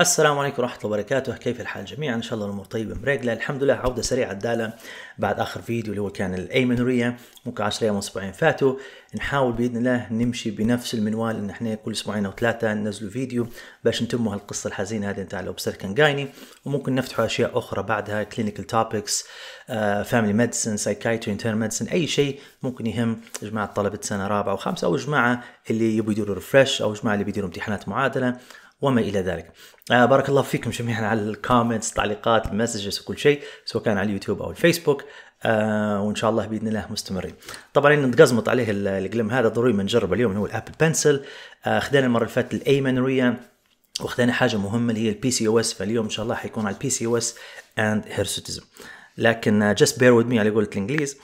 السلام عليكم ورحمة الله وبركاته كيف الحال جميعا إن شاء الله الأمور طيبة مريقلة الحمد لله عودة سريعة الدالة بعد آخر فيديو اللي هو كان الأيمنورية ممكن 10 أيام وأسبوعين فاتوا نحاول بإذن الله نمشي بنفس المنوال إن إحنا كل أسبوعين أو ثلاثة ننزلوا فيديو باش نتموا هالقصة الحزينة هذه نتاع الأوبستركن جايني وممكن نفتحوا أشياء أخرى بعدها كلينيكال توبكس فاميلي ميديسن سايكايتري انترنال ميديسن أي شيء ممكن يهم جماعة طلبة سنة رابعة وخامسة أو جماعة اللي يبوا يديروا ريفرش أو جماعة اللي بيديروا امتحانات معادلة وما الى ذلك آه بارك الله فيكم جميعا على الكومنتس التعليقات المسجز وكل شيء سواء كان على اليوتيوب او الفيسبوك آه وان شاء الله باذن الله مستمرين طبعا نتقزمط عليه القلم هذا ضروري ما نجرب اليوم اللي هو الابل بنسل آه خذينا المره اللي فاتت ريا واخذنا حاجه مهمه اللي هي البي سي او اس فاليوم ان شاء الله حيكون على البي سي او اس اند هيرسوتيزم لكن جاست بير وذ مي على قولة الانجليز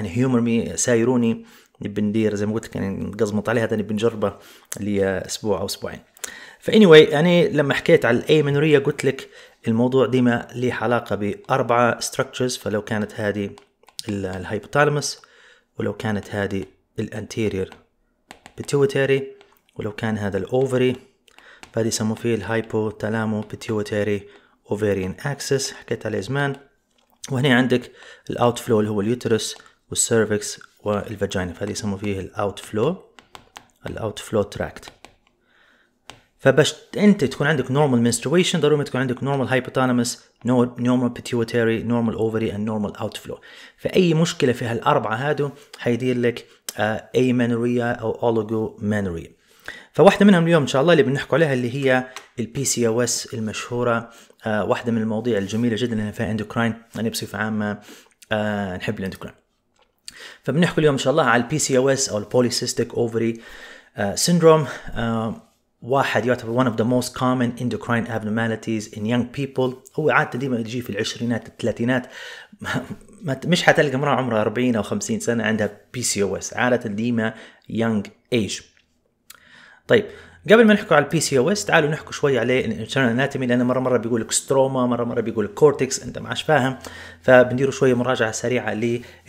ان هيومر مي سايروني نبي ندير زي ما قلت لك يعني نقزمط عليها هذا نبي نجربه لاسبوع آه، او اسبوعين فاني يعني لما حكيت على الايمنوريا قلت لك الموضوع ديما ليه علاقه باربعه ستراكشرز فلو كانت هذه الهايبوثالاموس ولو كانت هذه الانتيرير بيتيوتري ولو كان هذا الاوفري فهذه يسموه فيه الهايبوثالامو بيتيوتري اوفيريان اكسس حكيت عليه زمان وهنا عندك الاوت فلو اللي هو اليوترس والسيرفكس والفاجينا فهذه يسموه فيه الاوت فلو الاوت فلو تراكت فباش انت تكون عندك نورمال menstruation ضروري تكون عندك نورمال hypothalamus نورمال pituitary نورمال ovary and normal outflow فاي مشكله في هالاربعه هادو حيدير لك آه، amenorrhea او oligomenorrhea فواحده منهم اليوم ان شاء الله اللي بنحكوا عليها اللي هي البي سي او اس المشهوره آه واحده من المواضيع الجميله جدا اللي فيها اندوكراين يعني انا بصفه عامه آه نحب الاندوكراين فبنحكي اليوم ان شاء الله على البي سي او اس او البوليسيستيك اوفري سيندروم واحد يعتبر one of the most common endocrine abnormalities in young people هو عادة ديما يجي في العشرينات الثلاثينات مش حتلقى امرأة عمرها 40 أو 50 سنة عندها بي سي او اس عادة ديما young age طيب قبل ما نحكوا على البي سي او اس تعالوا نحكوا شوي عليه الانترنال اناتومي لان مره مره بيقول لك ستروما مره مره بيقول لك كورتكس انت ما عادش فاهم فبنديروا شويه مراجعه سريعه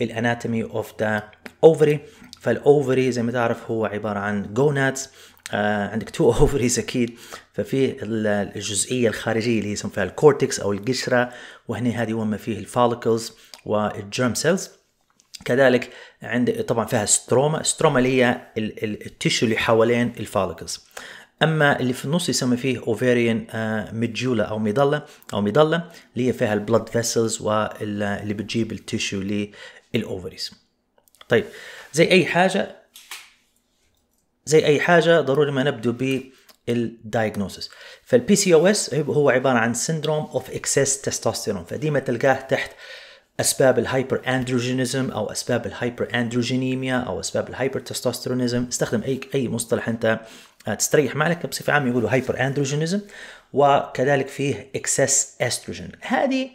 للاناتومي اوف ذا اوفري فالاوفري زي ما تعرف هو عباره عن جوناتس آه، عندك تو اوفريز اكيد ففي الجزئيه الخارجيه اللي يسمى فيها الكورتكس او القشره وهنا هذه وما فيه الفاليكلز والجيرم سيلز كذلك عند طبعا فيها ستروما ستروما اللي هي التيشو اللي حوالين الفاليكلز اما اللي في النص يسمى فيه اوفيريان آه، ميدجولا او مظله او مظله اللي هي فيها البلد فيسلز واللي بتجيب التيشو للاوفريز طيب زي اي حاجه زي اي حاجه ضروري ما نبدو بالدايجنوسس فالبي سي او اس هو عباره عن سندروم اوف اكسس تستوستيرون فديما تلقاه تحت اسباب الهايبر اندروجينيزم او اسباب الهايبر اندروجينيميا او اسباب الهايبر تستوستيرونيزم استخدم اي اي مصطلح انت آه، تستريح معك بصفه عامه يقولوا هايبر اندروجينيزم وكذلك فيه اكسس استروجين هذه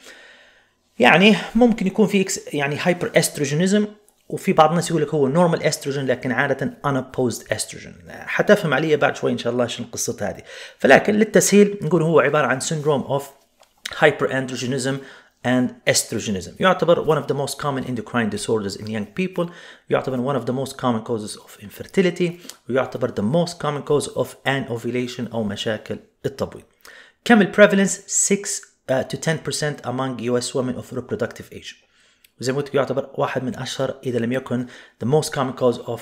يعني ممكن يكون في يعني هايبر استروجينيزم وفي بعض الناس يقول لك هو نورمال استروجين لكن عاده unopposed استروجين حتفهم علي بعد شوي ان شاء الله شنو القصه هذه فلكن للتسهيل نقول هو عباره عن سندروم اوف هايبر اندروجينيزم and estrogenism يعتبر one of the most common endocrine disorders in young people يعتبر one of the most common causes of infertility ويعتبر the most common cause of an ovulation أو مشاكل التبويض كم ال prevalence 6 uh, to 10% among US women of reproductive age وزي ما قلت يعتبر واحد من اشهر اذا لم يكن the most common cause of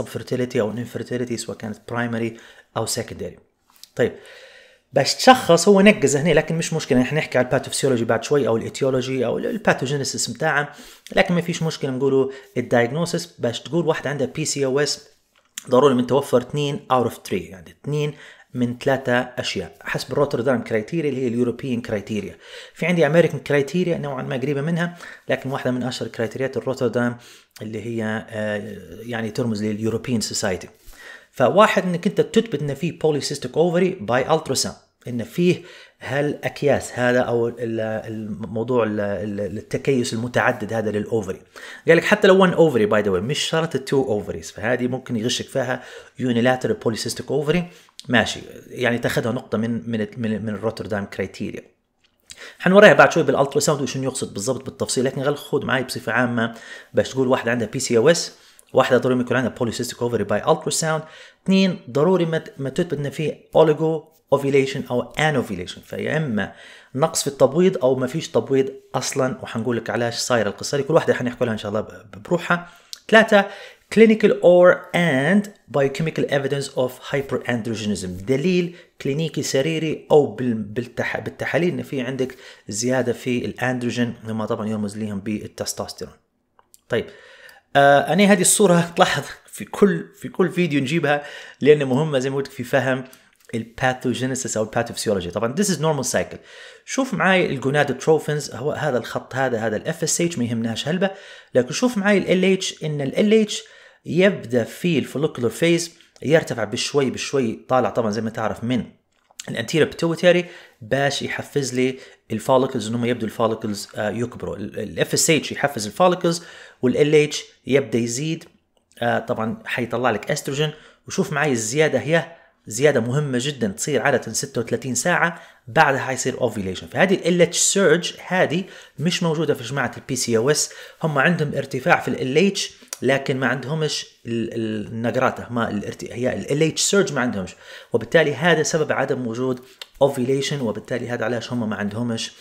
subfertility او infertility سواء كانت primary او secondary طيب باش تشخص هو نقز هنا لكن مش مشكله احنا نحكي على الباثوفسيولوجي بعد شوي او الايتيولوجي او الباثوجينيسيس بتاعه لكن ما فيش مشكله نقولوا الدايجنوسيس باش تقول واحد عندها بي سي او اس ضروري من توفر 2 اوت اوف 3 يعني 2 من ثلاثة أشياء حسب الروتردام كريتيريا اللي هي اليوروبيين كريتيريا في عندي أمريكان كريتيريا نوعا ما قريبة منها لكن واحدة من أشهر كريتيريات الروتردام اللي هي آه، يعني ترمز لليوروبيين سوسايتي فواحد انك انت تثبت ان في بوليسيستيك اوفري باي التراساوند ان فيه هالاكياس هذا او الموضوع التكيس المتعدد هذا للاوفري قال لك حتى لو 1 اوفري باي ذا مش شرط التو اوفريز فهذه ممكن يغشك فيها يونيلاترال بوليسيستيك اوفري ماشي يعني تاخذها نقطه من من من, من روتردام كريتيريا حنوريها بعد شوي بالالترا ساوند وشنو يقصد بالضبط بالتفصيل لكن غل خذ معي بصفه عامه باش تقول واحده عندها بي سي او اس واحده ضروري يكون عندها بوليسيستيك اوفري باي الترا ساوند اثنين ضروري ما تثبت ان في اوليجو اوفيليشن او ان اوفيليشن فيا اما نقص في التبويض او ما فيش تبويض اصلا وحنقول لك علاش صايره القصه دي كل واحده حنحكي لها ان شاء الله بروحها ثلاثه clinical or and biochemical evidence of hyperandrogenism دليل كلينيكي سريري او بالتحاليل ان في عندك زياده في الاندروجين مما طبعا يرمز لهم بالتستوستيرون طيب آه انا هذه الصوره تلاحظ في كل في كل فيديو نجيبها لان مهمه زي ما قلت في فهم الباثوجينيسيس او الباثوفسيولوجي طبعا this is normal cycle شوف معاي الجونادوتروفنز هو هذا الخط هذا هذا الاف اس اتش ما يهمناش هلبه لكن شوف معاي ال اتش ان ال اتش يبدا في الفولكلور فيز يرتفع بشوي بشوي طالع طبعا زي ما تعرف من الانتيريور بتوتري باش يحفز لي الفوليكلز انهم يبدوا الفوليكلز يكبروا الاف اس اتش يحفز الفوليكلز والال اتش يبدا يزيد آه، طبعا حيطلع لك استروجين وشوف معي الزياده هي زياده مهمه جدا تصير عاده 36 ساعه بعدها حيصير اوفيليشن فهذه ال اتش سيرج هذه مش موجوده في جماعه البي سي او اس هم عندهم ارتفاع في ال اتش لكن ما عندهمش النقرات ما هي ال اتش سيرج ما عندهمش وبالتالي هذا سبب عدم وجود اوفيليشن وبالتالي هذا علاش هم ما عندهمش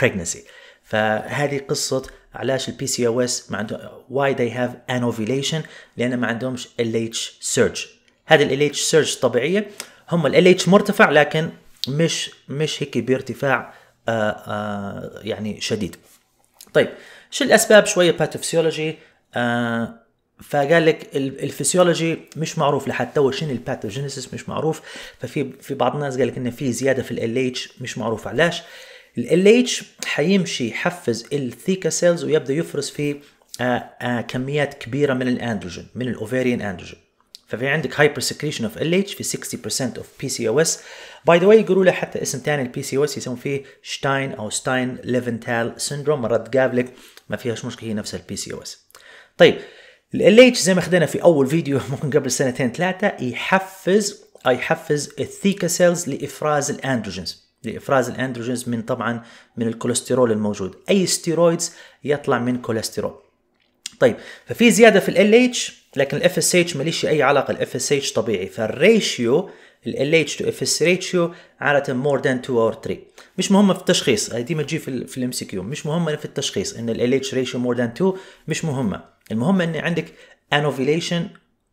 بريجنسي آه، آه، آه، فهذه قصه علاش البي سي او اس ما عندهم واي ذي هاف ان اوفيليشن لان ما عندهمش ال اتش سيرج هذا ال LH سيرج طبيعيه هم ال LH مرتفع لكن مش مش هيك بارتفاع آآ آه، آآ آه، يعني شديد طيب شو الاسباب شويه باثوفسيولوجي آه، فقال لك الفسيولوجي مش معروف لحد تو شنو الباثوجينيسيس مش معروف ففي في بعض الناس قال لك انه في زياده في ال اتش مش معروف علاش ال اتش حيمشي يحفز الثيكا سيلز ويبدا يفرز في كميات كبيره من الاندروجين من الاوفيريان اندروجين ففي عندك هايبر سكريشن اوف ال اتش في 60% اوف بي سي او اس باي ذا واي يقولوا له حتى اسم ثاني البي سي او اس يسمون فيه شتاين او ستاين ليفنتال سندروم مرات تقابلك ما فيهاش مشكله هي نفسها البي سي او اس طيب ال اتش زي ما اخذنا في اول فيديو ممكن قبل سنتين ثلاثه يحفز يحفز الثيكا سيلز لافراز الاندروجينز لافراز الاندروجينز من طبعا من الكوليسترول الموجود اي ستيرويدز يطلع من كوليسترول طيب ففي زياده في ال اتش لكن الاف اس اتش ماليش اي علاقه الاف اس اتش طبيعي فالريشيو ال LH to FS ratio عاده مور ذان 2 اور 3 مش مهمه في التشخيص دي ديما تجي في الام سي كيو مش مهمه في التشخيص ان ال LH ratio مور ذان 2 مش مهمه المهم ان عندك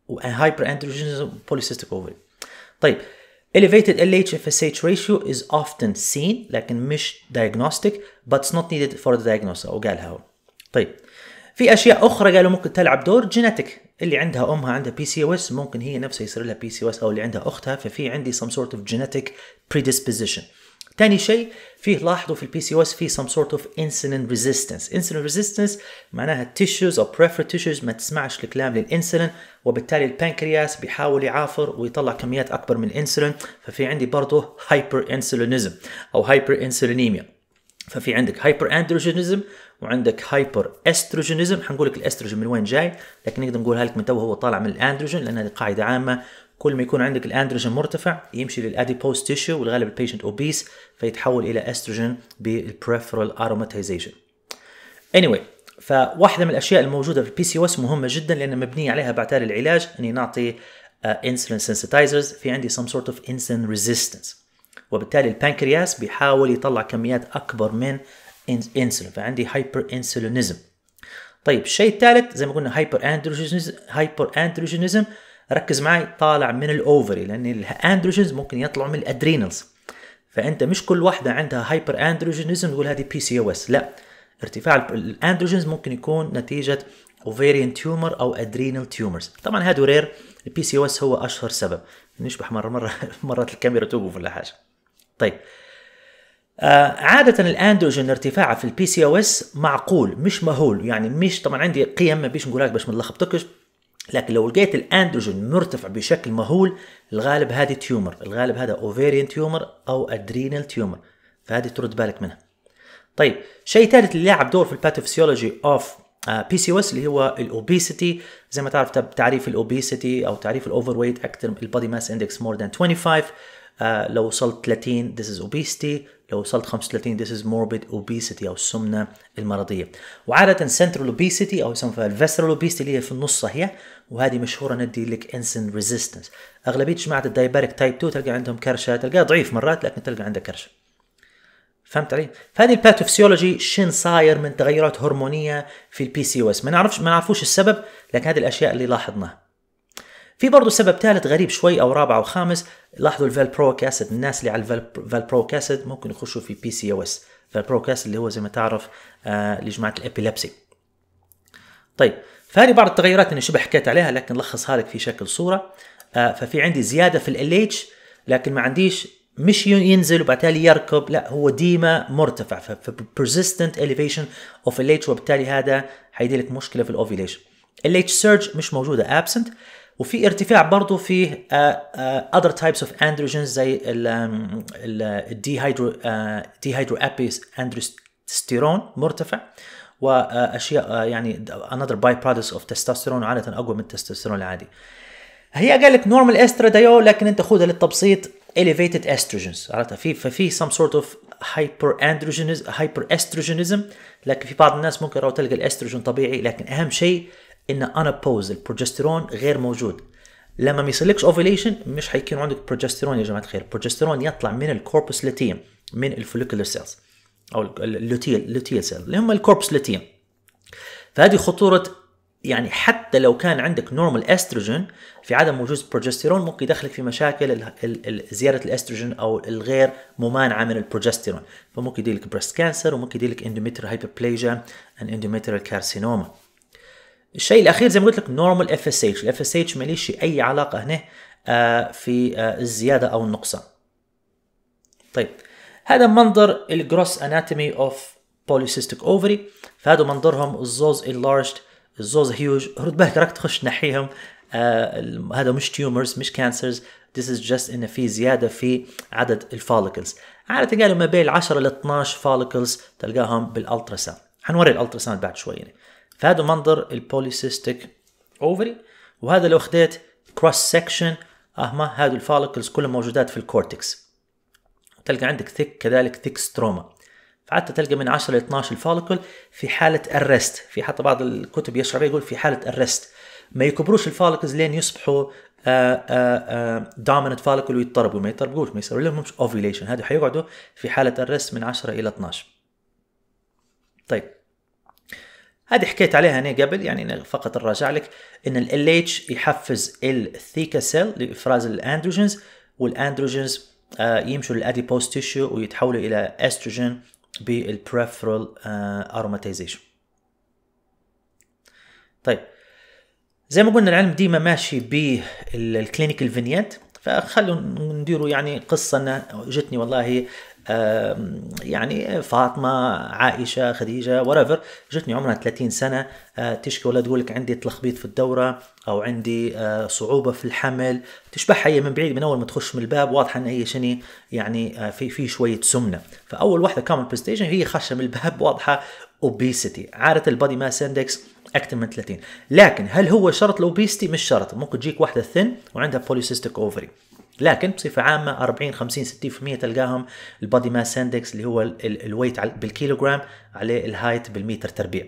و hyper androgenism polycystic ovary طيب Elevated LH-FSH ratio is often seen لكن مش diagnostic but it's not needed for the diagnosis أو قالها هو. طيب في أشياء أخرى قالوا ممكن تلعب دور جينيتك اللي عندها امها عندها بي سي او اس ممكن هي نفسها يصير لها بي سي او اس او اللي عندها اختها ففي عندي some sort of genetic predisposition ثاني شيء فيه لاحظوا في البي سي او اس في some sort of insulin resistance insulin resistance معناها tissues او peripheral tissues ما تسمعش الكلام للانسولين وبالتالي البنكرياس بيحاول يعافر ويطلع كميات اكبر من الانسولين ففي عندي برضه هايبر انسولينيزم او هايبر انسولينيميا ففي عندك هايبر اندروجينيزم وعندك هايبر استروجينيزم حنقول لك الاستروجين من وين جاي لكن نقدر نقولها لك من تو هو طالع من الاندروجين لان هذه قاعده عامه كل ما يكون عندك الاندروجين مرتفع يمشي للاديبوز تيشو والغالب البيشنت اوبيس فيتحول الى استروجين بالبريفرال اروماتيزيشن anyway فواحده من الاشياء الموجوده في البي سي اس مهمه جدا لان مبنيه عليها بعتالي العلاج اني نعطي انسولين آه، سنسيتايزرز في عندي سم سورت اوف انسولين ريزيستنس وبالتالي البنكرياس بيحاول يطلع كميات اكبر من انسولين فعندي هايبر انسولينزم طيب الشيء الثالث زي ما قلنا هايبر اندروجينزم هايبر اندروجينزم ركز معي طالع من الاوفري لان الاندروجينز ممكن يطلعوا من الادرينالز فانت مش كل واحده عندها هايبر اندروجينزم تقول هذه بي سي او اس لا ارتفاع الاندروجينز ممكن يكون نتيجه اوفيريان تيومر او ادرينال تيومرز طبعا هذا رير البي سي او اس هو اشهر سبب نشبح مره مره مرات الكاميرا توقف ولا حاجه طيب آه، عادة الاندروجين ارتفاعه في البي سي او اس معقول مش مهول يعني مش طبعا عندي قيم ما بيش نقول لك باش ما نلخبطكش لكن لو لقيت الاندروجين مرتفع بشكل مهول الغالب هذه تيومر الغالب هذا اوفيريان تيومر او ادرينال تيومر فهذه ترد بالك منها طيب شيء ثالث اللي لعب دور في الباثوفسيولوجي اوف بي سي او اس اللي هو الاوبيسيتي زي ما تعرف تعريف الاوبيسيتي او تعريف الاوفر ويت اكثر البادي ماس اندكس مور ذان 25 آه، لو وصلت 30 this is obesity لو وصلت 35 this is morbid obesity او السمنه المرضيه وعاده central obesity او يسموها visceral obesity اللي هي في النص صحيح وهذه مشهوره ندي لك انسن ريزيستنس اغلبيه جماعه الدايبريك تايب 2 تلقى عندهم كرشه تلقاه ضعيف مرات لكن تلقى عنده كرشه فهمت علي؟ فهذه الباثوفسيولوجي شن صاير من تغيرات هرمونيه في البي سي او اس ما نعرفش ما نعرفوش السبب لكن هذه الاشياء اللي لاحظناها في برضه سبب ثالث غريب شوي او رابع او خامس لاحظوا برو اسيد الناس اللي على برو اسيد ممكن يخشوا في بي سي او اس برو اسيد اللي هو زي ما تعرف آه لجماعه الابيلبسي طيب فهذه بعض التغيرات اللي شبه حكيت عليها لكن لخصها لك في شكل صوره آه ففي عندي زياده في ال اتش لكن ما عنديش مش ينزل وبالتالي يركب لا هو ديما مرتفع ف persistent elevation of اتش وبالتالي هذا حيدي لك مشكله في الاوفيليشن ال اتش سيرج مش موجوده absent وفي ارتفاع برضه في اذر تايبس اوف اندروجينز زي الديهايدرو ديهايدرو ابيس اندروستيرون مرتفع واشياء آه، يعني another byproducts of testosterone عاده اقوى من التستوستيرون العادي. هي قال لك نورمال استراديول لكن انت خدها للتبسيط elevated estrogens عرفتها في في some sort of hyper androgenism hyper estrogenism لكن في بعض الناس ممكن لو تلقى الاستروجين طبيعي لكن اهم شيء ان انا بوز البروجستيرون غير موجود لما ما يصيرلكش اوفيليشن مش حيكون عندك بروجستيرون يا جماعه الخير البروجستيرون يطلع من الكوربس لاتيم من الفوليكولر سيلز او اللوتيل اللوتيل سيل اللي هم الكوربس لاتيم فهذه خطوره يعني حتى لو كان عندك نورمال استروجين في عدم وجود بروجستيرون ممكن يدخلك في مشاكل زياده الاستروجين او الغير ممانعه من البروجستيرون فممكن يدير لك بريست كانسر وممكن يدير لك اندوميتر هايبربليجيا ان اندوميتر كارسينوما الشيء الاخير زي ما قلت لك نورمال اف اس اتش الاف اس اتش ماليش اي علاقه هنا آه، في آه، الزياده او النقصان طيب هذا منظر الجروس اناتومي اوف بوليسيستيك اوفري فهذا منظرهم الزوز اللارج الزوز هيوج رد بالك راك تخش ناحيهم آه، هذا مش تيومرز مش كانسرز ذيس از جاست ان في زياده في عدد الفوليكلز عاده تلقى ما بين 10 ل 12 فوليكلز تلقاهم بالالترا ساوند حنوري الالترا ساوند بعد شوي يعني. فهذا منظر البوليسيستيك اوفري وهذا لو خديت كروس سكشن اهما هذو الفالكلز كلهم موجودات في الكورتكس تلقى عندك ثيك كذلك ثيك ستروما فحتى تلقى من 10 ل 12 فالكل في حاله الريست في حتى بعض الكتب يشرح يقول في حاله الريست ما يكبروش الفالكلز لين يصبحوا دوميننت فالكل ويتطربوا ما يتطربوش ما يصير لهم اوفيليشن هذا حيقعدوا في حاله الرست من 10 الى 12 هذه حكيت عليها انا قبل يعني فقط نراجع لك ان ال اتش يحفز الثيكا سيل لافراز الاندروجينز والاندروجينز آه، يمشوا للاديبوز تيشو ويتحولوا الى استروجين بالبريفرال اروماتيزيشن طيب زي ما قلنا العلم ديما ماشي بالكلينيكال فينيت فخلوا نديروا يعني قصة أنا جتني والله يعني فاطمه عائشه خديجه ورافر جتني عمرها 30 سنه آه، تشكي ولا تقول لك عندي تلخبيط في الدوره او عندي آه، صعوبه في الحمل تشبهها هي من بعيد من اول ما تخش من الباب واضحه ان هي شني يعني آه، في في شويه سمنه فاول واحده كامل بريستيشن هي خشه من الباب واضحه اوبيستي عاده البادي ماس اندكس اكثر من 30 لكن هل هو شرط الاوبيستي مش شرط ممكن تجيك واحده ثن وعندها بوليسيستيك اوفري لكن بصفه عامه 40 50 60% تلقاهم البادي ماس اندكس اللي هو الويت بالكيلوغرام عليه الهايت بالمتر تربيع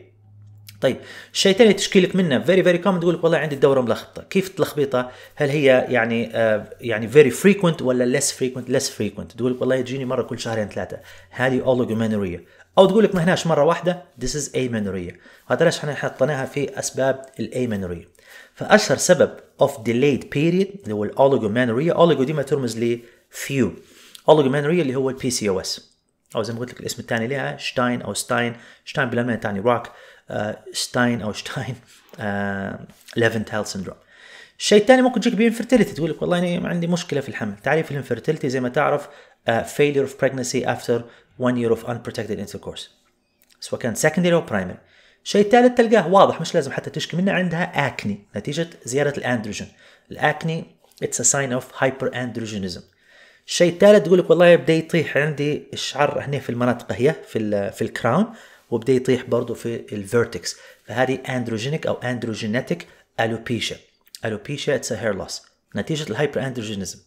طيب الشيء الثاني تشكيلك منه فيري فيري كومن تقول لك والله عندي الدوره ملخبطه كيف تلخبطها هل هي يعني آه يعني فيري فريكوينت ولا ليس فريكوينت ليس فريكوينت تقول لك والله يجيني مره كل شهرين ثلاثه هذه اولوجومينوريا او تقول لك ما هناش مره واحده ذيس از ايمنوريا هذا ليش احنا حطيناها في اسباب الايمنوريا فاشهر سبب of delayed period اللي هو الاوليجومانوريا اوليجو دي ما ترمز لفيو اوليجومانوريا اللي هو البي سي او اس او زي ما قلت لك الاسم الثاني لها شتاين او ستاين شتاين ما تعني روك ستاين شتاين او شتاين آه ليفنتال سندروم الشيء الثاني ممكن تجيك بانفرتيليتي تقول لك والله انا عندي مشكله في الحمل تعريف الانفرتيليتي زي ما تعرف فيلير آه، اوف pregnancy افتر 1 year of unprotected intercourse سواء كان secondary او primary شيء ثالث تلقاه واضح مش لازم حتى تشكي منه عندها اكني نتيجه زياده الاندروجين الاكني اتس ا ساين اوف هايبر اندروجينيزم الشيء الثالث تقول لك والله بدا يطيح عندي الشعر هنا في المناطق هي في في الكراون وبدا يطيح برضه في الفيرتكس فهذه اندروجينيك او اندروجينيتك الوبيشيا الوبيشيا اتس هير لوس نتيجه الهايبر اندروجينيزم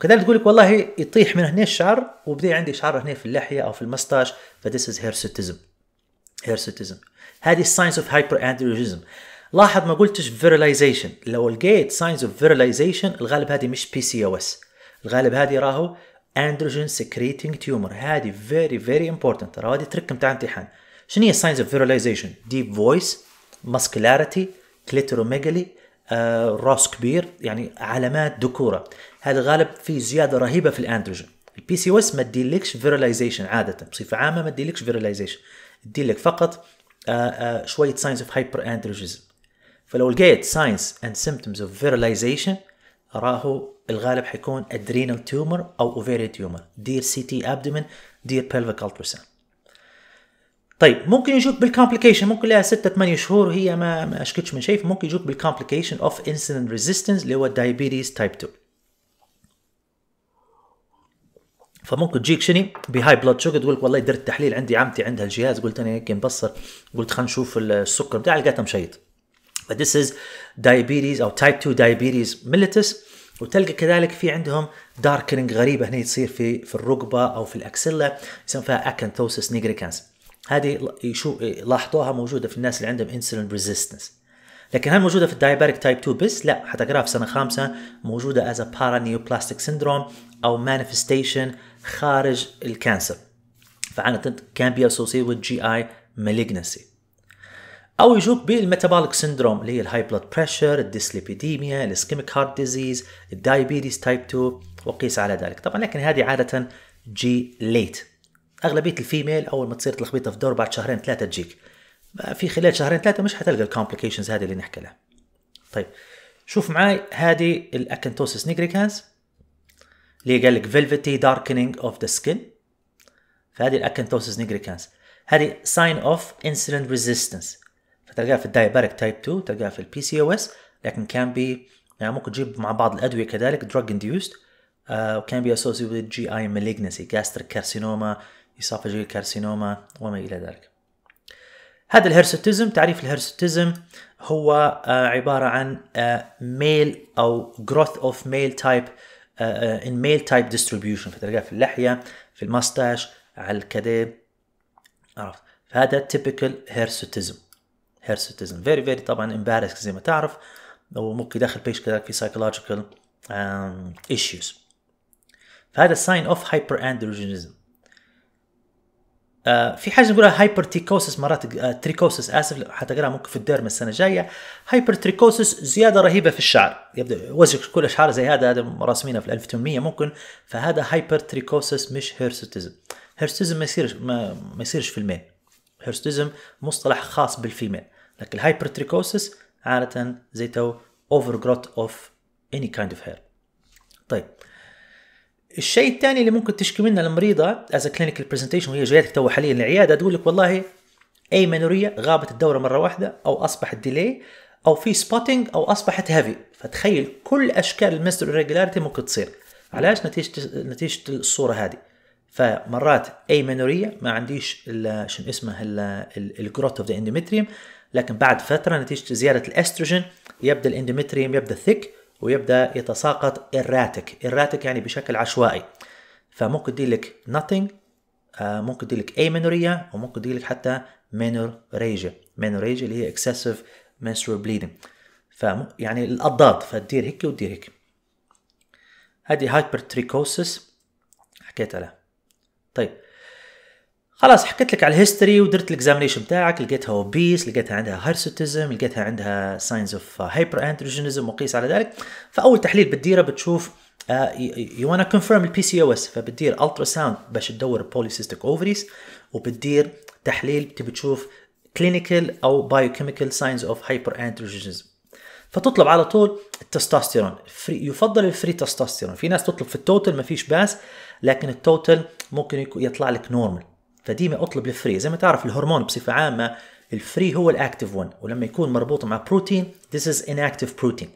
كذلك تقول لك والله يطيح من هنا الشعر وبدا عندي شعر هنا في اللحيه او في المستاش فديس از هيرسوتيزم هيرسوتيزم هذه الساينس اوف هايبر اندروجيزم لاحظ ما قلتش فيرلايزيشن لو لقيت ساينس اوف فيرلايزيشن الغالب هذه مش بي سي او اس الغالب هذه راهو اندروجين سكريتنج تيومر هذه فيري فيري امبورتنت راهو هذه ترك نتاع امتحان شنو هي ساينز اوف فيرلايزيشن ديب فويس ماسكلاريتي كليتروميجالي آه راس كبير يعني علامات ذكوره هذا الغالب في زياده رهيبه في الاندروجين البي سي او اس ما تديلكش فيرلايزيشن عاده بصفه عامه ما تديلكش فيرلايزيشن تديلك فقط شويه signs of hyperandrogenism فلو لقيت signs and symptoms of virilization راهو الغالب حيكون adrenal tumor او ovarian tumor dear CT abdomen dear pelvic ultrasound طيب ممكن يجوك بالكومبليكيشن ممكن لها 6 8 شهور وهي ما, ما اشكتش من شيء ممكن يجوك بالكومبليكيشن اوف انسولين ريزيستنس اللي هو الدايابيتيز تايب 2 فممكن تجيك شني بهاي بلاد شوجر تقول لك والله درت تحليل عندي عمتي عندها الجهاز قلت انا هيك مبصر قلت خلينا نشوف السكر بتاعي لقيتها مشيط فذيس از دايبيتيز او تايب 2 دايبيتيز ميلتس وتلقى كذلك في عندهم داركنينج غريبه هنا تصير في في الرقبه او في الاكسلا يسموها فيها نيجريكانس هذه يشو لاحظوها موجوده في الناس اللي عندهم انسولين ريزيستنس لكن هل موجوده في الدايباريك تايب 2 بس لا حتقراها في سنه خامسه موجوده از بارانيوبلاستيك سيندروم او مانيفستيشن خارج الكانسر فعاده كان بي اسوسيتد وذ جي اي malignancy او يجوك بالميتابوليك سيندروم اللي هي الهاي بلود بريشر الديسليبيديميا الاسكيميك هارت ديزيز الدايبيتيز تايب 2 وقيس على ذلك طبعا لكن هذه عاده جي ليت اغلبيه الفيميل اول ما تصير تلخبيطه في دور بعد شهرين ثلاثه تجيك في خلال شهرين ثلاثه مش حتلقى الكومبليكيشنز هذه اللي نحكي لها طيب شوف معي هذه الاكنتوسس نيجريكانس اللي قال لك فيلفتي داركنينج اوف ذا سكين فهذه الاكنتوسس نيجريكانس هذه ساين اوف انسولين ريزيستنس فتلقاها في الدايبريك تايب 2 تلقاها في البي سي او اس لكن كان بي يعني ممكن تجيب مع بعض الادويه كذلك دراج انديوست وكان بي اسوسيتد جي اي مالجنسي جاستريك كارسينوما اسافاجيك كارسينوما وما الى ذلك هذا الهرستيزم تعريف الهرستيزم هو آه، عبارة عن ميل آه، أو growth of male type آه، in male type distribution فتلقاه في اللحية في الماستاش على الكذب عرفت فهذا typical هيرسوتيزم هيرسوتيزم فيري فيري طبعا embarrassing زي ما تعرف وممكن داخل بيش كذلك في psychological issues فهذا sign of hyperandrogenism آه، في حاجه نقولها هايبر تيكوسس مرات تريكوسس آه، اسف حتقراها ممكن في الديرم السنه الجايه هايبر تريكوسس زياده رهيبه في الشعر يبدا وجهك كل شعر زي هذا هذا راسمينه في 1800 ممكن فهذا هايبر تريكوسس مش هيرستيزم هيرستيزم ما يصيرش ما, ما يصيرش في الميل هيرستيزم مصطلح خاص بالفيميل لكن الهايبر تريكوسس عاده زي تو اوفر جروت اوف اني كايند اوف هير طيب الشيء الثاني اللي ممكن تشكي منه المريضه از كلينيكال برزنتيشن وهي جايتك تو حاليا العياده تقول لك والله اي منوريه غابت الدوره مره واحده او اصبحت ديلي او في سبوتنج او اصبحت هيفي فتخيل كل اشكال المستر ريجولاريتي ممكن تصير علاش نتيجه نتيجه الصوره هذه فمرات اي منوريه ما عنديش شنو اسمه الجروث اوف ذا اندومتريوم لكن بعد فتره نتيجه زياده الاستروجين يبدا الاندومتريوم يبدا ثيك ويبدا يتساقط erratic erratic يعني بشكل عشوائي فممكن يديلك nothing آه، ممكن يديلك amenorrhea وممكن يديلك حتى menorrhagia menorrhagia اللي هي excessive menstrual bleeding ف يعني الاضداد فتدير هيك وتدير هيك هذه هايبرتريكوسس حكيت عليها طيب خلاص حكيت لك على الهيستوري ودرت الاكزامينيشن بتاعك لقيتها اوبيس لقيتها عندها هيرسوتيزم لقيتها عندها ساينز اوف هايبر اندروجينيزم وقيس على ذلك فاول تحليل بتديره بتشوف يو وانا كونفيرم البي سي او اس فبتدير الترا ساوند باش تدور بوليسيستيك اوفريز وبتدير تحليل تبي تشوف كلينيكال او بايوكيميكال ساينز اوف هايبر اندروجينيزم فتطلب على طول التستوستيرون يفضل الفري تستوستيرون في ناس تطلب في التوتال ما فيش باس لكن التوتال ممكن يطلع لك نورمال فديما اطلب الفري زي ما تعرف الهرمون بصفه عامه الفري هو الاكتف ون ولما يكون مربوط مع بروتين ذيس از inactive بروتين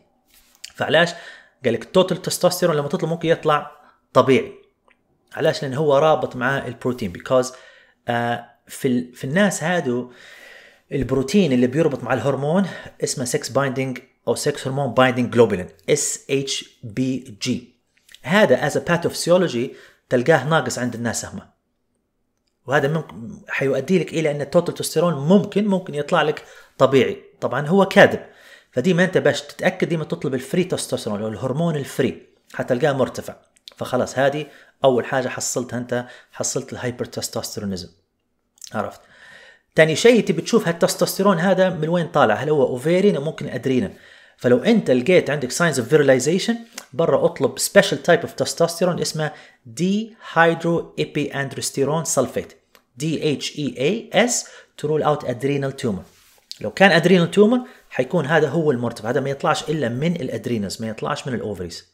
فعلاش قال لك التوتال تستوستيرون لما تطلب ممكن يطلع طبيعي علاش لان هو رابط مع البروتين بيكوز آه في ال... في الناس هادو البروتين اللي بيربط مع الهرمون اسمه سكس بايندينج او سكس هرمون بايندينج جلوبولين اس اتش بي جي هذا از ا باثوفسيولوجي تلقاه ناقص عند الناس هما وهذا ممكن حيؤدي لك الى ان التوتال تستيرون ممكن ممكن يطلع لك طبيعي طبعا هو كاذب فدي ما انت باش تتاكد ديما تطلب الفري تستوستيرون او الهرمون الفري حتلقاه مرتفع فخلاص هذه اول حاجه حصلتها انت حصلت الهايبر تستوستيرونزم عرفت ثاني شيء تبي تشوف هالتستوستيرون هذا من وين طالع هل هو اوفيرين او ممكن ادرينال فلو انت لقيت عندك ساينز اوف فيرلايزيشن برا اطلب سبيشال تايب اوف تستوستيرون اسمه دي هيدرو ايبي اندروستيرون سلفيت دي اتش اي اي اس تو رول اوت ادرينال تيومر لو كان ادرينال تيومر حيكون هذا هو المرتفع هذا ما يطلعش الا من الادرينز ما يطلعش من الاوفريز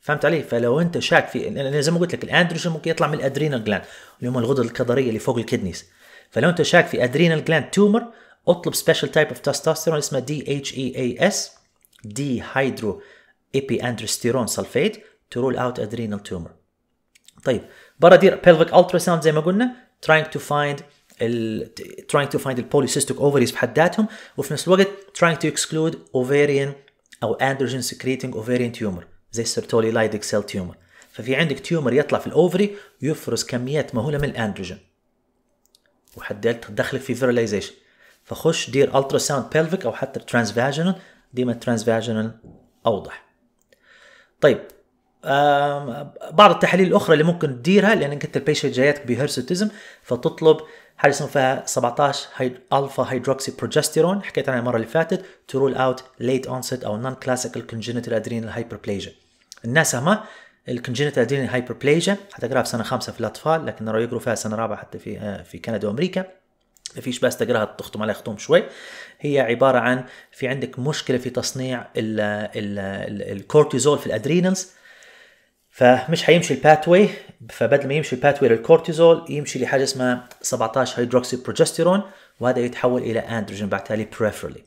فهمت علي؟ فلو انت شاك في زي ما قلت لك الاندروجين ممكن يطلع من الادرينال جلاند اللي هم الغدد الكظريه اللي فوق الكدنيز فلو انت شاك في ادرينال جلاند تومر اطلب سبيشال تايب اوف تستوستيرون اسمها دي اتش اي اي اس دي هيدرو ايبي اندروستيرون سلفيت تو رول اوت ادرينال تومر طيب برا دير بيلفيك الترا ساوند زي ما قلنا تراينج تو فايند ال trying to find البوليسيستيك ovaries بحد ذاتهم وفي نفس الوقت trying to exclude ovarian او androgen secreting ovarian tumor زي السيرتولي لايدك سيل تيومر ففي عندك تيومر يطلع في الاوفري يفرز كميات مهوله من الاندروجين وحددت دخلك في فيراليزيشن فخش دير الترا ساوند بيلفيك او حتى ترانزفاجنال ديما الترانسفاجينال اوضح طيب بعض التحاليل الاخرى اللي ممكن تديرها لانك انت البيشنت جاياتك بهيرسوتيزم فتطلب حاجه اسمها 17 هيد الفا هيدروكسي بروجستيرون حكيت عنها المره اللي فاتت تو رول اوت ليت اونست او نون كلاسيكال كونجنتال ادرينال هايبربليجيا الناس هما الكونجنتال ادرينال هايبربليجيا حتقراها في سنه خامسه في الاطفال لكن راهو يقروا فيها سنه رابعه حتى في آه، في كندا وامريكا فيش بس تقراها تختم عليها خطوم شوي هي عباره عن في عندك مشكله في تصنيع الكورتيزول في الادرينالز فمش حيمشي الباثوي فبدل ما يمشي الباثوي للكورتيزول يمشي لحاجه اسمها 17 هيدروكسي بروجستيرون وهذا يتحول الى اندروجين بعد تالي بريفرلي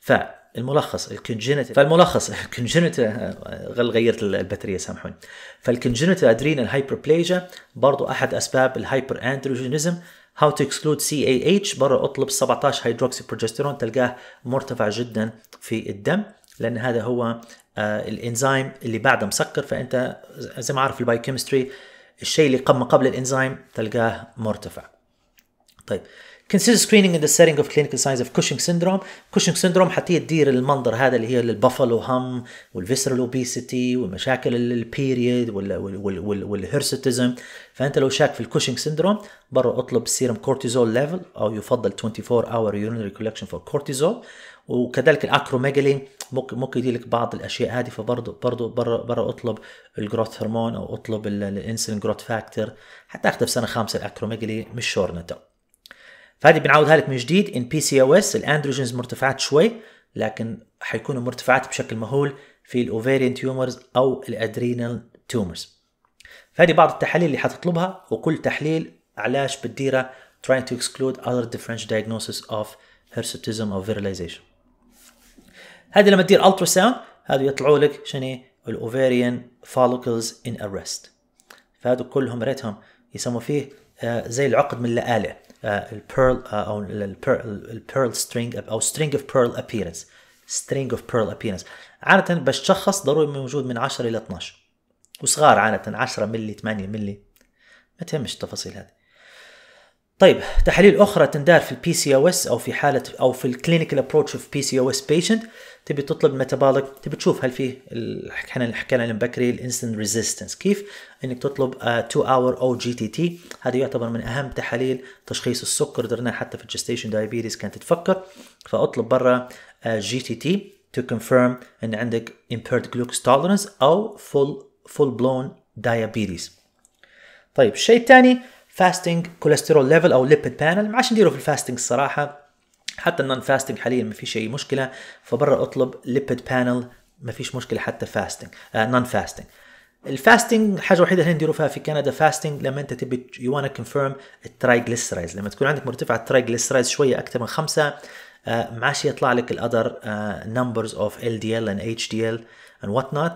فالملخص الكونجنتال فالملخص الكونجنتال غيرت البطاريه سامحوني فالكونجنتال ادرينال هايبربليجيا برضه احد اسباب الهايبر اندروجينيزم هاو تو اكسكلود سي اي اتش برا اطلب 17 هيدروكسي بروجستيرون تلقاه مرتفع جدا في الدم لان هذا هو آه، الانزيم اللي بعده مسكر فانت زي ما عارف البايوكيمستري الشيء اللي قم قبل الانزيم تلقاه مرتفع طيب consider screening in the setting of clinical signs of Cushing syndrome Cushing syndrome حتى تدير المنظر هذا اللي هي البافلو هم والفيسرال اوبيسيتي ومشاكل البيريد والهرسيتيزم فانت لو شاك في الكوشنج سيندروم برا اطلب السيروم كورتيزول ليفل او يفضل 24 اور يورينري كولكشن فور كورتيزول وكذلك الاكروميجالي ممكن ممكن يديلك لك بعض الاشياء هذه فبرضه برضه برا برا اطلب الجروث هرمون او اطلب الانسلين جروث فاكتور حتاخذها في سنه خامسه الاكروميجالي مش شورنته فهذه بنعودها لك من جديد ان بي سي او اس الاندروجينز مرتفعات شوي لكن حيكونوا مرتفعات بشكل مهول في الاوفيريان تيومرز او الادرينال تيومرز فهذه بعض التحاليل اللي حتطلبها وكل تحليل علاش بتديره trying to exclude other differential diagnosis of hirsutism or virilization هذه لما تدير ultrasound هذا يطلعوا لك شني الاوفيريان فوليكلز ان ارست فهذو كلهم ريتهم يسموا فيه آه، زي العقد من الآلة آه، البيرل آه، او البيرل سترينج او سترينج اوف بيرل ابييرنس سترينج اوف بيرل ابييرنس عادة باش تشخص ضروري موجود من 10 الى 12 وصغار عادة 10 ملي 8 ملي ما تهمش التفاصيل هذه طيب تحاليل اخرى تندار في البي سي او اس او في حاله او في الكلينيكال ابروتش اوف بي سي او اس بيشنت تبي تطلب ميتابوليك تبي تشوف هل فيه حكينا حكينا عن بكري الانسولين ريزيستنس كيف انك تطلب 2 اور او جي تي تي هذا يعتبر من اهم تحاليل تشخيص السكر درناه حتى في الجستيشن دايابيتيز كانت تفكر فاطلب برا جي تي تي تو كونفيرم ان عندك امبيرد جلوكوز تولرنس او فول فول بلون دايابيتيز طيب الشيء الثاني فاستنج كوليسترول ليفل او ليبيد بانل ما عادش نديره في الفاستنج الصراحه حتى النون فاستنج حاليا ما فيش اي مشكله فبرا اطلب ليبيد بانل ما فيش مشكله حتى فاستنج نون فاستنج الفاستنج حاجه وحيده اللي نديروا فيها في كندا فاستنج لما انت تبي يو وانا كونفيرم الترايجليسرايز لما تكون عندك مرتفع الترايجليسرايز شويه اكثر من خمسة آه، ما عادش يطلع لك الاذر نمبرز اوف ال دي ال اند اتش دي ال اند وات نوت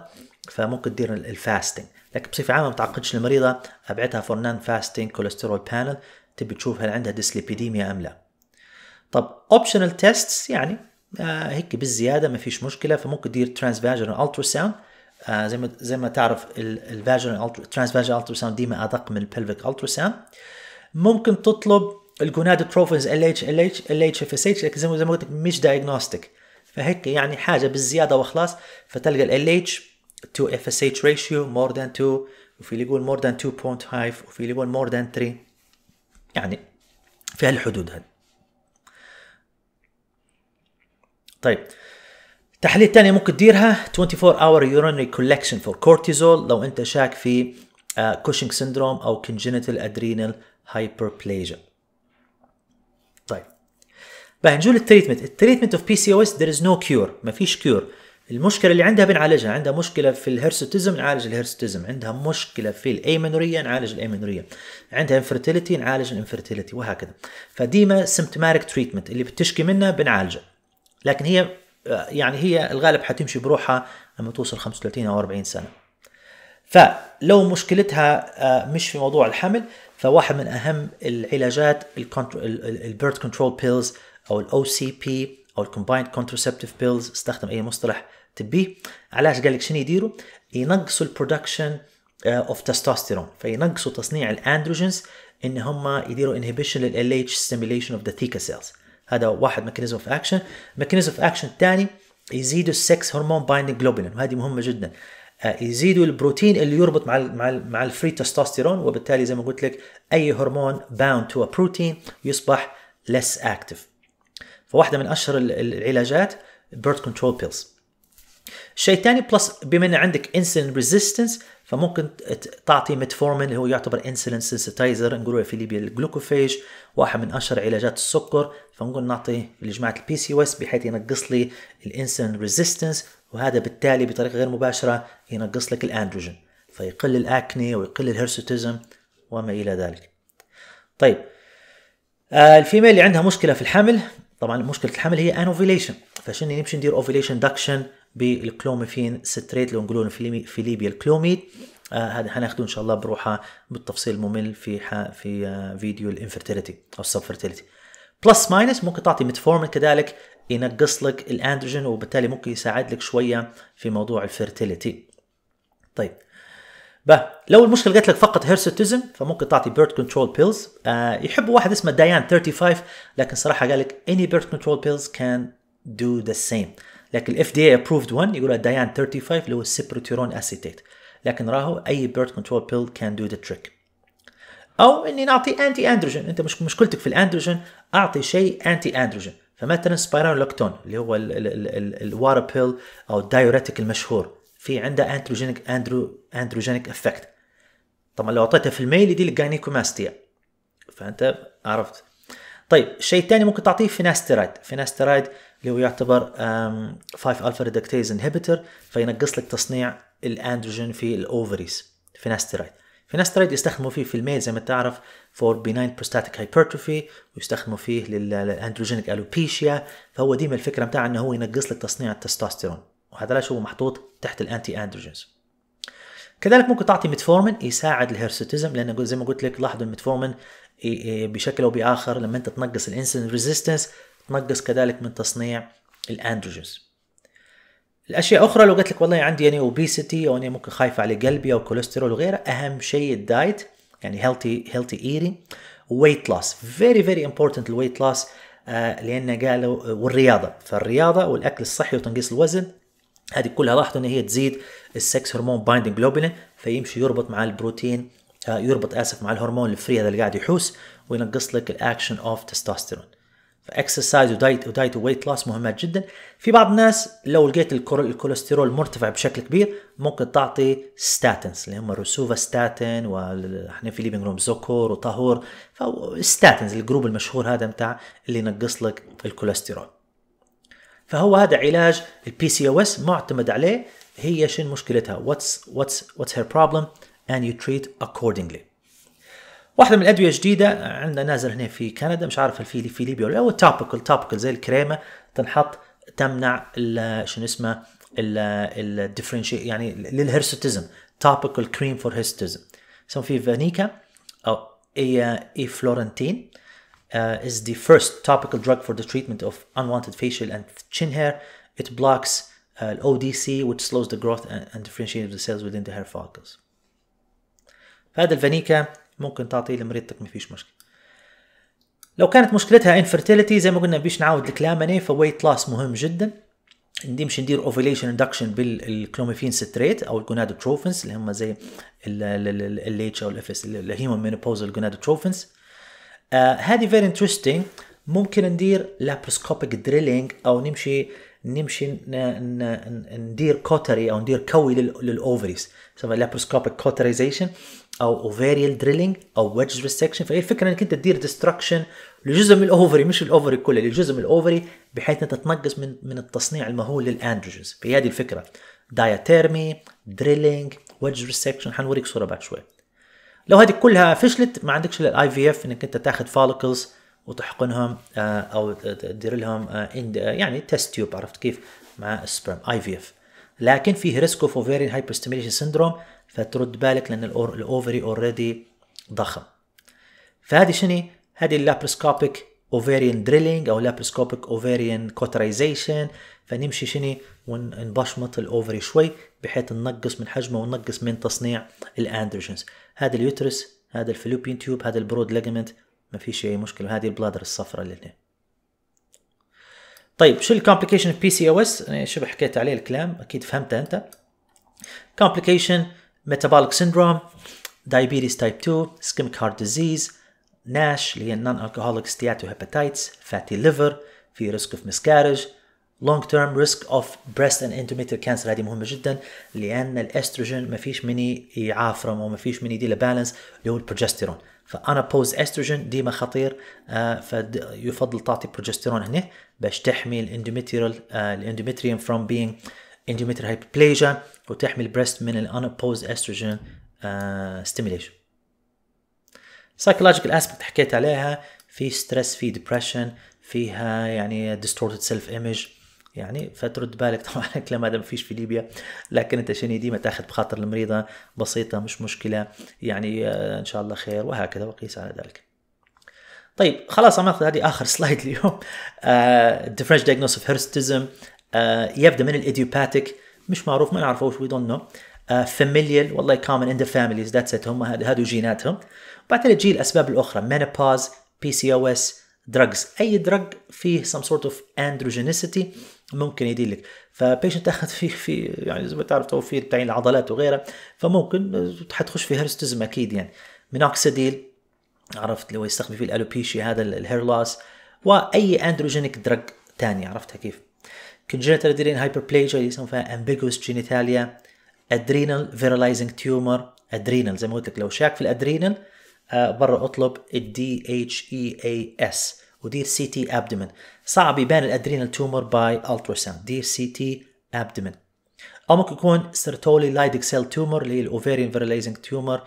فممكن تدير الفاستنج لكن بصفه عامه ما تعقدش المريضه ابعتها فور نان فاستنج كوليسترول بانل تبي تشوف هل عندها ديسليبيديميا ام لا طب اوبشنال تيستس يعني آه هيك بالزياده ما فيش مشكله فممكن تدير ترانس فاجنال الترا ساوند آه زي ما زي ما تعرف الفاجنال ترانس فاجنال الترا ساوند ديما ادق من البلفيك الترا ساوند ممكن تطلب الجوناد ال اتش ال اتش ال اتش اف اس اتش لكن زي ما قلت مش دايجنوستيك فهيك يعني حاجه بالزياده وخلاص فتلقى ال اتش to FSH ratio more than 2 وفي اللي يقول more than 2.5 وفي اللي يقول more than 3 يعني في هالحدود هذه طيب تحليل تانية ممكن تديرها 24 hour urinary collection for cortisol لو انت شاك في كوشنج آه، سيندروم او congenital adrenal hyperplasia طيب بقى نجول التريتمنت التريتمنت اوف بي سي او اس ذير از نو كيور ما فيش كيور المشكله اللي عندها بنعالجها عندها مشكله في الهرستيزم نعالج الهرستيزم عندها مشكله في الايمنوريه نعالج الايمنوريه عندها انفرتيليتي نعالج الانفرتيليتي وهكذا فديما سيمتوماتيك تريتمنت اللي بتشكي منه بنعالجه لكن هي يعني هي الغالب حتمشي بروحها لما توصل 35 او 40 سنه فلو مشكلتها آه، مش في موضوع الحمل فواحد من اهم العلاجات البيرث كنترول بيلز او الاو سي بي او الكومبايند كونترسبتيف بيلز استخدم اي مصطلح طبي علاش قال لك شنو يديروا ينقصوا البرودكشن اوف تستوستيرون فينقصوا تصنيع الاندروجينز ان هم يديروا انهبيشن للال اتش ستيميليشن اوف ذا ثيكا سيلز هذا واحد ميكانيزم اوف اكشن ميكانيزم اوف اكشن الثاني يزيدوا السكس هرمون بايندنج جلوبولين وهذه مهمه جدا آه، يزيدوا البروتين اللي يربط مع الـ مع الـ مع الفري تستوستيرون وبالتالي زي ما قلت لك اي هرمون باوند تو بروتين يصبح less active فواحده من اشهر العلاجات بيرث كنترول بيلز الشيء الثاني بلس بما ان عندك انسلين ريزيستنس فممكن تعطي متفورمين اللي هو يعتبر انسلين سنسيتايزر نقول في ليبيا الجلوكوفيج واحد من اشهر علاجات السكر فنقول نعطي لجماعه البي سي اس بحيث ينقص لي الانسلين ريزيستنس وهذا بالتالي بطريقه غير مباشره ينقص لك الاندروجين فيقل الاكني ويقل الهرسوتيزم وما الى ذلك طيب آه، الفيميل اللي عندها مشكله في الحمل طبعا مشكله الحمل هي انوفيليشن فشن نمشي ندير اوفيليشن دكشن بالكلوميفين ستريت في ليبيا الكلوميد آه، هذا آه ان شاء الله بروحها بالتفصيل الممل في في آه فيديو الانفرتيلتي او السب فيرتيليتي بلس ماينس ممكن تعطي متفورمين كذلك ينقص لك الاندروجين وبالتالي ممكن يساعد لك شويه في موضوع الفيرتيليتي طيب بقى لو المشكله جات لك فقط هيرسوتيزم فممكن تعطي بيرت كنترول بيلز يحب واحد اسمه ديان 35 لكن صراحه قال لك اني بيرت كنترول بيلز كان دو ذا سيم لكن الاف دي اي ابروفد 1 يقول ديان 35 اللي هو السيبروتيرون اسيتيت لكن راهو اي بيرت كنترول بيل كان دو ذا تريك او اني نعطي انتي اندروجين انت مش مشكلتك في الاندروجين اعطي شيء انتي اندروجين فمثلا سبايرانولكتون اللي هو الواتر بيل او الدايوريتيك المشهور في عنده اندروجينيك اندرو اندروجينيك افكت طبعا لو اعطيتها في الميل دي جاينيكوماستيا فانت عرفت طيب الشيء الثاني ممكن تعطيه فيناستيرايد فيناستيرايد اللي هو يعتبر 5 الفا ريدكتيز انهبيتر فينقص لك تصنيع الاندروجين في الاوفريز فيناستيرايد فيناسترايد يستخدموا فيه في الميل زي ما تعرف فور بيناين بروستاتيك هايبرتروفي ويستخدموا فيه للاندروجينيك الوبيشيا فهو ديما الفكره بتاعه انه هو ينقص لك تصنيع التستوستيرون وهذا ليش هو محطوط تحت الانتي اندروجينز كذلك ممكن تعطي متفورمين يساعد الهيرسوتيزم لان زي ما قلت لك لاحظوا المتفورمين بشكل او باخر لما انت تنقص الانسولين ريزيستنس تنقص كذلك من تصنيع الاندروجينز الاشياء اخرى لو قلت لك والله عندي يعني اوبيسيتي او اني ممكن خايفه على قلبي او كوليسترول وغيره اهم شيء الدايت يعني هيلثي هيلثي ايتينج ويت لوس فيري فيري امبورتنت الويت لوس لان قالوا والرياضه فالرياضه والاكل الصحي وتنقيص الوزن هذه كلها لاحظوا ان هي تزيد السكس هرمون بايندنج جلوبولين فيمشي يربط مع البروتين آه، يربط اسف مع الهرمون الفري هذا اللي قاعد يحوس وينقص لك الاكشن اوف تستوستيرون فاكسرسايز ودايت ودايت وويت لوس مهمات جدا في بعض الناس لو لقيت الكوليسترول مرتفع بشكل كبير ممكن تعطي ستاتنز اللي هم الرسوفا ستاتن واحنا في ليفنج روم زكور وطهور فستاتنز الجروب المشهور هذا بتاع اللي ينقص لك الكوليسترول فهو هذا علاج البي سي او اس معتمد عليه هي شنو مشكلتها واتس واتس واتس هير بروبلم اند يو تريت اكوردنجلي واحده من الادويه الجديده عندنا نازل هنا في كندا مش عارف هل في في ليبيا ولا هو توبيكال توبيكال زي الكريمه تنحط تمنع شنو اسمه الديفرنشي يعني للهيرسوتيزم توبيكال كريم فور هيرسوتيزم سو في فانيكا او اي اي فلورنتين uh, is the first topical drug for the treatment of unwanted facial and chin hair. It blocks uh, ODC which slows the growth and, and differentiation of the cells within the hair follicles. فهذا الفانيكا ممكن تعطيه لمريضتك ما فيش مشكله. لو كانت مشكلتها infertility زي ما قلنا بيش نعاود الكلام انا فويت لوس مهم جدا نديمش ندير اوفيليشن اندكشن بالكلوميفين ستريت او الجونادوتروفنز اللي هم زي ال او الاف اس اللي هيمو مينوبوزال جونادوتروفنز آه هذه فيري انترستينج ممكن ندير لابروسكوبيك دريلينج او نمشي نمشي ندير كوتري او ندير كوي للاوفريز تسمى لابروسكوبيك كوتريزيشن او اوفيريال دريلينج او ويدج ريسكشن فهي الفكره انك انت تدير ديستركشن لجزء من الاوفري مش الاوفري كله لجزء من الاوفري بحيث انت تنقص من من التصنيع المهول للاندروجينز فهي هذه الفكره داياتيرمي دريلينج ويدج ريسكشن حنوريك صوره بعد شوي لو هذه كلها فشلت ما عندكش الا الاي في اف انك انت تاخذ فاليكلز وتحقنهم آه، او تدير لهم آه، آه، يعني تيست تيوب عرفت كيف مع السبرم اي في اف لكن فيه ريسك اوف اوفيرين هايبر ستيميليشن سيندروم فترد بالك لان الاوفري اوريدي ضخم فهذه شنو هذه اللابروسكوبيك اوفيريان دريلينج او لابروسكوبيك اوفيريان كوترايزيشن فنمشي شنو ونبشمط الاوفري شوي بحيث ننقص من حجمه وننقص من تصنيع الاندروجينز هذا اليوترس هذا الفلوبين تيوب هذا البرود ليجمنت ما فيش اي مشكله هذه البلادر الصفراء اللي هنا طيب شو الكومبليكيشن في بي سي او اس انا شبه حكيت عليه الكلام اكيد فهمته انت كومبليكيشن ميتابوليك سيندروم دايابيتس تايب 2 سكيم هارت ديزيز ناش اللي هي نون الكهوليك ستياتو هيباتايتس فاتي ليفر في ريسك اوف مسكارج لونج تيرم ريسك اوف بريست اند endometrial كانسر هذه مهمه جدا لان الاستروجين ما فيش مني يعافرم وما فيش مني يدير بالانس اللي هو البروجستيرون فانا بوز استروجين ديما خطير آه فيفضل تعطي بروجستيرون هنا باش تحمي الاندوميتريال آه الاندوميتريوم فروم بينج اندوميتريال هايبربليجيا وتحمي البريست من بوز استروجين ستيميليشن سايكولوجيكال اسبكت حكيت عليها في ستريس في ديبرشن فيها يعني distorted self image يعني فترد بالك طبعا الكلام هذا ما فيش في ليبيا لكن انت شنو ديما تاخذ بخاطر المريضه بسيطه مش مشكله يعني آه، ان شاء الله خير وهكذا وقيس على ذلك طيب خلاص عملت هذه اخر سلايد اليوم الدفرنش فرنش دايجنوس اوف هيرستيزم يبدا من الايديوباتيك مش معروف ما نعرفوش وي دونت نو فاميليال والله كومن ان ذا فاميليز ذاتس ات هم هذو جيناتهم بعدين تجي الاسباب الاخرى مينوباز بي سي او اس دراجز اي دراج فيه سم سورت اوف اندروجينيسيتي ممكن يدير لك فبيشنت اخذ فيه في يعني زي ما تعرف توفير في تعيين العضلات وغيره فممكن حتخش في هيرستزم اكيد يعني مينوكسيديل عرفت اللي هو يستخدم فيه الالوبيشيا هذا الهير لوس واي اندروجينيك دراج ثاني عرفتها كيف ادرين هايبر بليجا اللي يسموها امبيجوس جينيتاليا ادرينال فيراليزنج تيومر ادرينال زي ما قلت لك لو شاك في الادرينال آه برا اطلب الدي اتش اي اي اس ودير سي تي ابدمن صعب يبان الادرينال تومر باي التراساوند دير سي تي ابدمن او ممكن يكون سيرتولي لايدك سيل تومر اللي هي الاوفيريان فيراليزنج تومر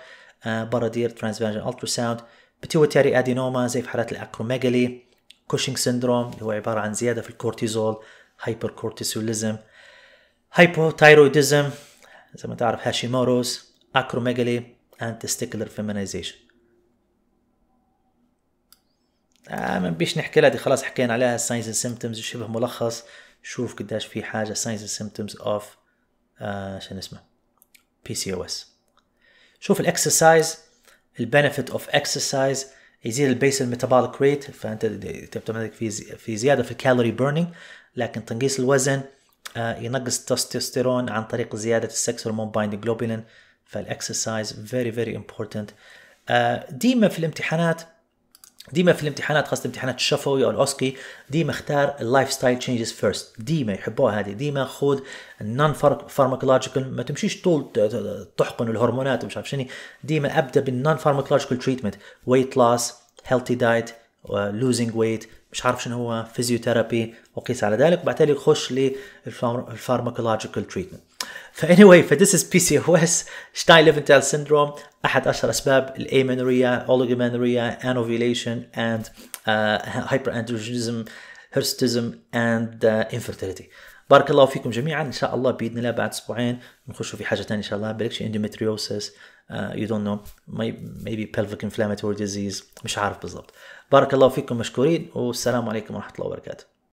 آه، برا دير ترانسفاجن التراساوند بتيوتاري ادينوما زي في حالات الاكروميجالي كوشنج سندروم اللي هو عباره عن زياده في الكورتيزول هايبر كورتيسوليزم هايبوثايرويدزم زي ما تعرف هاشيموروز اكروميجالي and testicular feminization آه ما بيش نحكي لها دي خلاص حكينا عليها ساينز اند سيمتومز شبه ملخص شوف قديش في حاجه ساينز اند سيمتومز اوف عشان اسمه بي سي او اس شوف الاكسرسايز البنفيت اوف اكسرسايز يزيد البيس الميتابوليك ريت فانت تعتمد في في زياده في الكالوري بيرنينج لكن تنقيص الوزن آه، ينقص التستوستيرون عن طريق زياده السكس هرمون بايند جلوبولين فالاكسرسايز فيري فيري امبورتنت ديما في الامتحانات ديما في الامتحانات خاصه امتحانات الشفوي او الاوسكي ديما اختار اللايف ستايل تشينجز فيرست ديما يحبوها هذه ديما خذ النون فارماكولوجيكال ما تمشيش طول تحقن الهرمونات ومش عارف شنو ديما ابدا بالنون فارماكولوجيكال تريتمنت ويت لوس هيلثي دايت لوزينج ويت مش عارف شنو هو فيزيوثيرابي وقيس على ذلك وبعد ذلك خش للفارماكولوجيكال تريتمنت فاني anyway فذيس از بي سي او اس شتاين ليفنتال سيندروم احد اشهر اسباب الايمنوريا اولوجيمنوريا انوفيليشن اند هايبر اندروجينيزم هيرستيزم اند انفيرتيليتي بارك الله فيكم جميعا ان شاء الله باذن الله بعد اسبوعين نخشوا في حاجه ثانيه ان شاء الله بلكش اندومتريوسس يو دونت نو ميبي pelvic inflammatory ديزيز مش عارف بالضبط بارك الله فيكم مشكورين والسلام عليكم ورحمه الله وبركاته